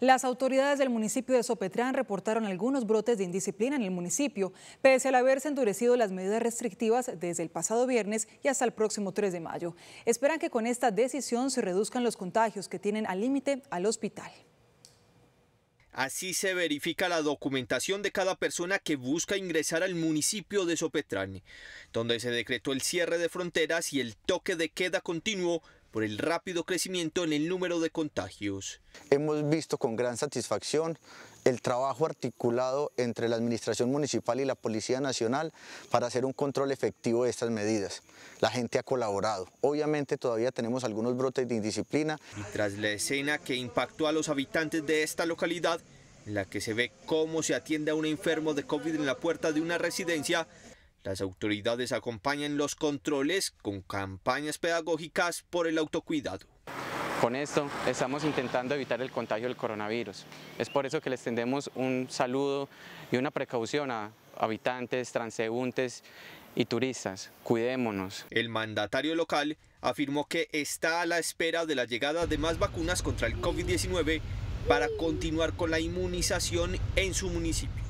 Las autoridades del municipio de Sopetrán reportaron algunos brotes de indisciplina en el municipio, pese al haberse endurecido las medidas restrictivas desde el pasado viernes y hasta el próximo 3 de mayo. Esperan que con esta decisión se reduzcan los contagios que tienen al límite al hospital. Así se verifica la documentación de cada persona que busca ingresar al municipio de Sopetrán, donde se decretó el cierre de fronteras y el toque de queda continuo por el rápido crecimiento en el número de contagios. Hemos visto con gran satisfacción el trabajo articulado entre la Administración Municipal y la Policía Nacional para hacer un control efectivo de estas medidas. La gente ha colaborado. Obviamente todavía tenemos algunos brotes de indisciplina. tras la escena que impactó a los habitantes de esta localidad, en la que se ve cómo se atiende a un enfermo de COVID en la puerta de una residencia, las autoridades acompañan los controles con campañas pedagógicas por el autocuidado. Con esto estamos intentando evitar el contagio del coronavirus. Es por eso que les tendemos un saludo y una precaución a habitantes, transeúntes y turistas. Cuidémonos. El mandatario local afirmó que está a la espera de la llegada de más vacunas contra el COVID-19 para continuar con la inmunización en su municipio.